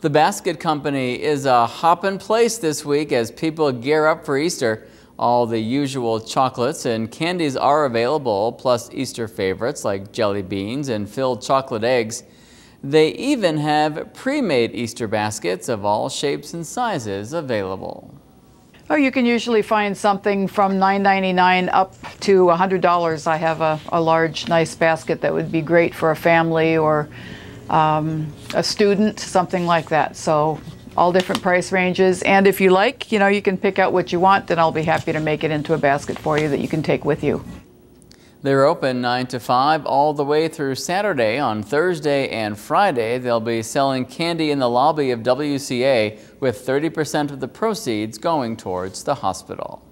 The Basket Company is a hop in place this week as people gear up for Easter. All the usual chocolates and candies are available, plus Easter favorites like jelly beans and filled chocolate eggs. They even have pre-made Easter baskets of all shapes and sizes available. Oh, you can usually find something from $9.99 up to $100. I have a, a large, nice basket that would be great for a family or um, a student, something like that. So all different price ranges. And if you like, you know, you can pick out what you want, then I'll be happy to make it into a basket for you that you can take with you. They're open 9 to 5 all the way through Saturday. On Thursday and Friday, they'll be selling candy in the lobby of WCA with 30% of the proceeds going towards the hospital.